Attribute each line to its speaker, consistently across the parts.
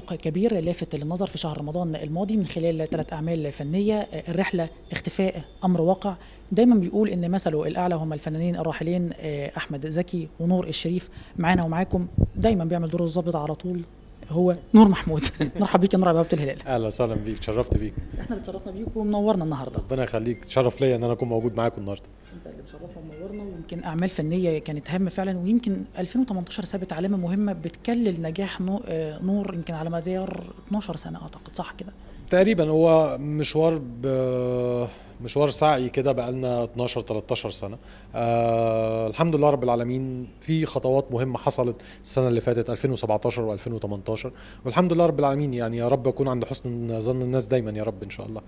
Speaker 1: تألق كبير لافت للنظر في شهر رمضان الماضي من خلال ثلاث أعمال فنية الرحلة اختفاء أمر واقع دايما بيقول إن مثله الأعلى هم الفنانين الراحلين آه، أحمد زكي ونور الشريف معانا ومعاكم دايما بيعمل دور الظابط على طول هو نور محمود نرحب بيك يا نور
Speaker 2: على بوابه الهلال اهلا وسهلا بيك تشرفت بيك
Speaker 1: احنا اللي تشرفنا بيك ومنورنا النهارده
Speaker 2: ربنا يخليك تشرف ليا ان انا اكون موجود معاكم النهارده انت اللي مشرفنا
Speaker 1: ومنورنا ويمكن اعمال فنيه كانت هامه فعلا ويمكن 2018 سابت علامه مهمه بتكلل نجاح آه، نور يمكن على مدار 12 سنه اعتقد صح
Speaker 2: كده تقريبا هو مشوار ب... مشوار سعي كده بقى لنا 12 13 سنه آه الحمد لله رب العالمين في خطوات مهمه حصلت السنه اللي فاتت 2017 و2018 والحمد لله رب العالمين يعني يا رب اكون عند حسن ظن الناس دايما يا رب ان شاء الله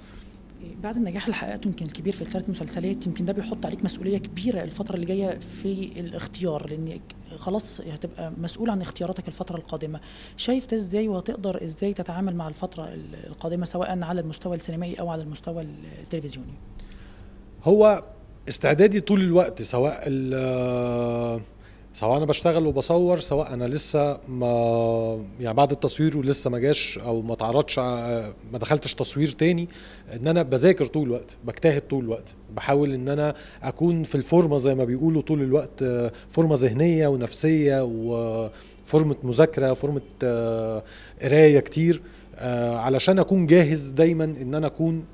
Speaker 1: بعد النجاح اللي حققته يمكن الكبير في الثلاث مسلسلات يمكن ده بيحط عليك مسؤوليه كبيره الفتره اللي جايه في الاختيار لان خلاص هتبقى مسؤول عن اختياراتك الفتره القادمه شايف ده ازاي وهتقدر ازاي تتعامل مع الفتره القادمه سواء على المستوى السينمائي او على المستوى التلفزيوني
Speaker 2: هو استعدادي طول الوقت سواء سواء انا بشتغل وبصور سواء انا لسه ما يعني بعد التصوير ولسه ما جاش او ما تعرضش آه، ما دخلتش تصوير تاني ان انا بذاكر طول الوقت بجتهد طول الوقت بحاول ان انا اكون في الفورمه زي ما بيقولوا طول الوقت آه، فورمه ذهنيه ونفسيه وفورمه مذاكره فورمه آه، قرايه كتير علشان اكون جاهز دايما ان انا اكون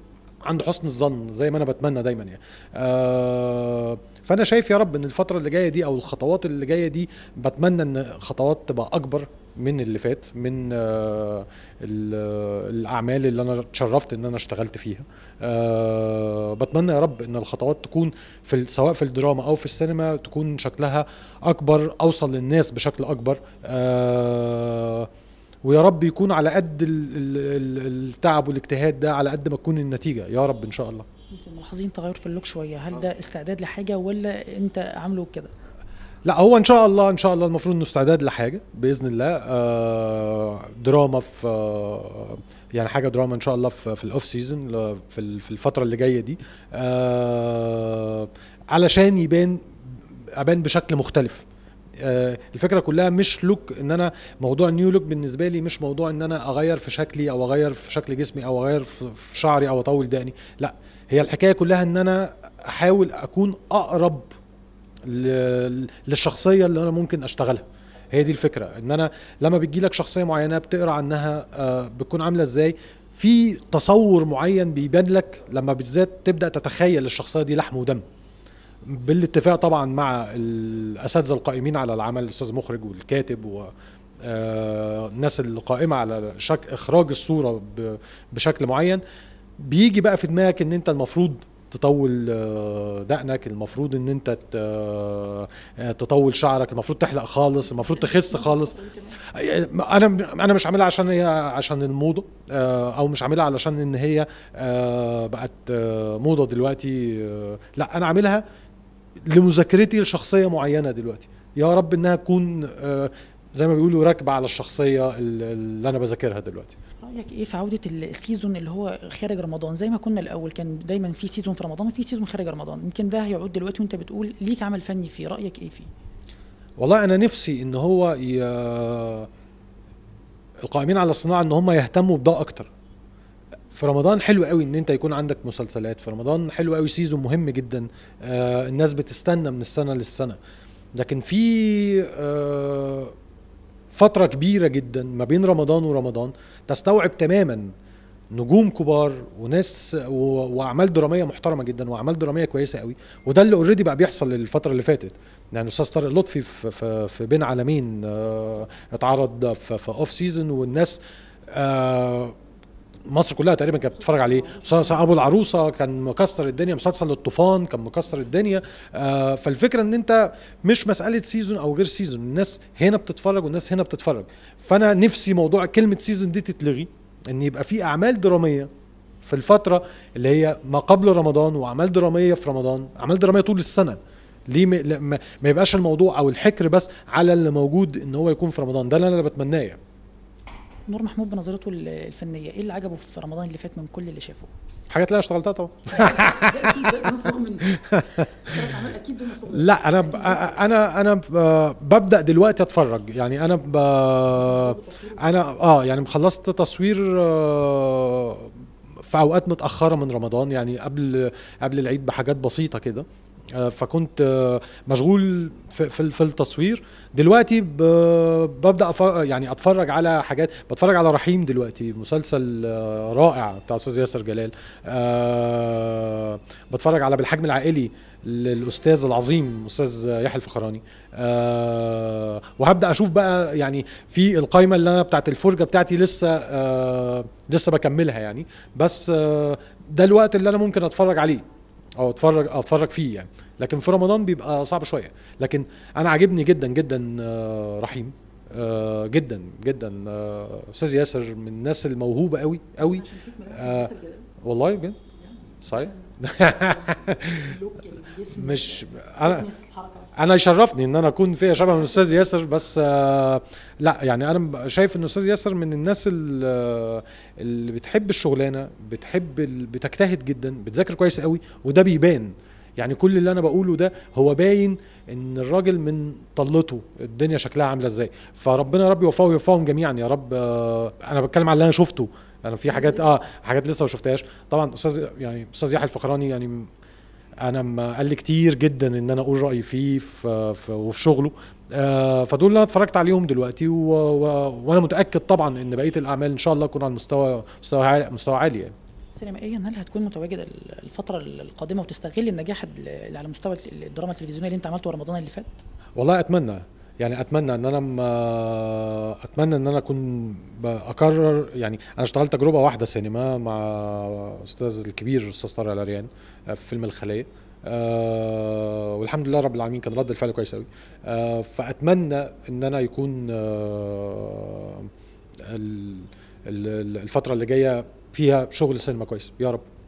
Speaker 2: عنده حسن الظن زي ما انا بتمنى دايما يعني آه، فانا شايف يا رب ان الفتره اللي جايه دي او الخطوات اللي جايه دي بتمنى ان خطوات تبقى اكبر من اللي فات من آه، الاعمال اللي انا اتشرفت ان انا اشتغلت فيها آه، بتمنى يا رب ان الخطوات تكون في سواء في الدراما او في السينما تكون شكلها اكبر اوصل للناس بشكل اكبر أه ويا رب يكون على قد التعب والاجتهاد ده على قد ما تكون النتيجه يا رب ان شاء الله
Speaker 1: ملاحظين تغير في اللوك شويه هل ده استعداد لحاجه ولا انت عامله كده
Speaker 2: لا هو ان شاء الله ان شاء الله المفروض انه استعداد لحاجه باذن الله آه، دراما في يعني حاجه دراما ان شاء الله في, في الاوف سيزون في الفتره اللي جايه دي آه، علشان يبان ابان بشكل مختلف آه، الفكره كلها مش لوك ان انا موضوع نيو لوك بالنسبه لي مش موضوع ان انا اغير في شكلي او اغير في شكل جسمي او اغير في شعري او اطول دقني لا هي الحكايه كلها ان انا احاول اكون اقرب للشخصيه اللي انا ممكن اشتغلها هي دي الفكره ان انا لما بتجي لك شخصيه معينه بتقرا عنها آه، بتكون عامله ازاي في تصور معين بيبان لك لما بالذات تبدا تتخيل الشخصيه دي لحم ودم بالاتفاق طبعا مع الاساتذه القائمين على العمل الاستاذ المخرج والكاتب و آه، الناس القائمه على شك اخراج الصوره بشكل معين بيجي بقى في دماغك ان انت المفروض تطول آه، دقنك المفروض ان انت آه، تطول شعرك المفروض تحلق خالص المفروض تخس خالص انا انا مش عاملها عشان هي عشان الموضه او مش عاملها علشان ان هي بقت موضه دلوقتي لا انا عاملها لمذاكرتي لشخصيه معينه دلوقتي يا رب انها تكون آه، زي ما بيقولوا راكبه على الشخصيه اللي انا بذاكرها دلوقتي
Speaker 1: رايك ايه في عوده السيزون اللي هو خارج رمضان زي ما كنا الاول كان دايما في سيزون في رمضان وفي سيزون خارج رمضان يمكن ده هيعود دلوقتي وانت بتقول ليك عمل فني فيه رايك ايه فيه
Speaker 2: والله انا نفسي ان هو ي... القائمين على الصناعه ان هم يهتموا بده اكتر في رمضان حلو قوي ان انت يكون عندك مسلسلات في رمضان حلو قوي سيزون مهم جدا آه الناس بتستنى من السنه للسنه لكن في آه فتره كبيره جدا ما بين رمضان ورمضان تستوعب تماما نجوم كبار وناس واعمال دراميه محترمه جدا واعمال دراميه كويسه قوي وده اللي اوريدي بقى بيحصل الفتره اللي فاتت يعني استاذ طارق لطفي في, في, بين عالمين آه، اتعرض في, في اوف سيزون والناس اه مصر كلها تقريبا كانت بتتفرج عليه مسلسل ابو العروسه كان مكسر الدنيا مسلسل الطوفان كان مكسر الدنيا آه فالفكره ان انت مش مساله سيزون او غير سيزون الناس هنا بتتفرج والناس هنا بتتفرج فانا نفسي موضوع كلمه سيزون دي تتلغي ان يبقى في اعمال دراميه في الفتره اللي هي ما قبل رمضان واعمال دراميه في رمضان اعمال دراميه طول السنه ليه ما, ما يبقاش الموضوع او الحكر بس على اللي موجود ان هو يكون في رمضان ده اللي انا بتمناه يعني
Speaker 1: نور محمود بنظرته الفنيه ايه اللي عجبه في رمضان اللي فات من كل اللي شافه
Speaker 2: حاجات اللي انا اشتغلتها طبعا لا انا ب... انا انا ببدا دلوقتي اتفرج يعني انا ب... انا اه يعني خلصت تصوير آه، في اوقات متاخره من رمضان يعني قبل قبل العيد بحاجات بسيطه كده آه، فكنت آه، مشغول في التصوير دلوقتي ببدا يعني اتفرج على حاجات بتفرج على رحيم دلوقتي مسلسل آه، رائع بتاع استاذ ياسر جلال بتفرج على بالحجم العائلي للاستاذ العظيم استاذ يحيى الفخراني وهبدا اشوف بقى يعني في القائمه اللي انا بتاعت الفرجه بتاعتي لسه لسه بكملها يعني بس ده الوقت اللي انا ممكن اتفرج عليه او اتفرج اتفرج فيه يعني لكن في رمضان بيبقى صعب شويه لكن انا عاجبني جدا جدا آه، رحيم آه، جدا جدا آه، استاذ ياسر من الناس الموهوبه قوي قوي والله بجد نعم. صحيح مش انا انا يشرفني ان انا اكون فيها شبه من الاستاذ ياسر بس آه، لا يعني انا شايف ان الاستاذ ياسر من الناس آه، اللي بتحب الشغلانه بتحب بتجتهد جدا بتذاكر كويس قوي وده بيبان يعني كل اللي انا بقوله ده هو باين ان الراجل من طلته الدنيا شكلها عامله ازاي فربنا يا رب يوفقه ويوفقهم جميعا يا رب آه، انا بتكلم على اللي انا شفته انا في حاجات اه حاجات لسه ما شفتهاش طبعا استاذ يعني استاذ يحيى الفخراني يعني انا قال لي كتير جدا ان انا اقول رايي فيه في وفي شغله آه، فدول اللي انا اتفرجت عليهم دلوقتي و... و... وانا متاكد طبعا ان بقيه الاعمال ان شاء الله تكون على مستوى مستوى عالي مستوى عالي يعني
Speaker 1: سينمائيا هل هتكون متواجده الفتره القادمه وتستغل النجاح اللي على مستوى الدراما التلفزيونيه اللي انت عملته رمضان اللي فات؟
Speaker 2: والله اتمنى يعني اتمنى ان انا اتمنى ان انا اكون اكرر يعني انا اشتغلت تجربه واحده سينما مع استاذ الكبير استاذ طارق العريان آه، في فيلم الخليه أه والحمد لله رب العالمين كان رد الفعل كويس قوي أه فاتمنى ان انا يكون أه الفتره اللي جايه فيها شغل سينما كويس يا رب